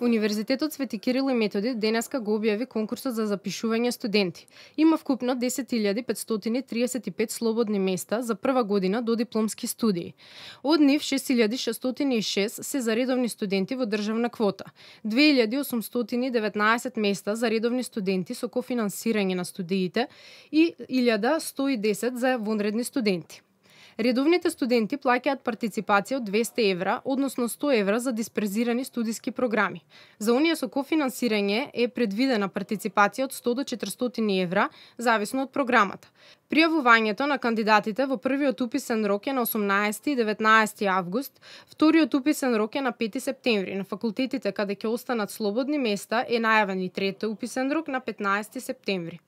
Универзитетот Свети Кирил и Методи денеска го објави конкурсот за запишување студенти. Има вкупно 10.535 слободни места за прва година до дипломски студии. Од нив 6.606 се за редовни студенти во државна квота, 2.819 места за редовни студенти со кофинансирање на студиите и 1.110 за вонредни студенти. Редовните студенти плаќаат партиципација од 200 евра, односно 100 евра за дисперзирани студиски програми. За оние со кофинансирање е предвидена партиципација од 100 до 400 евра, зависно од програмата. Пријавувањето на кандидатите во првиот уписен рок е на 18 и 19 август, вториот уписен рок е на 5 септември. На факултетите каде ќе останат слободни места е најавен и трети уписен рок на 15 септември.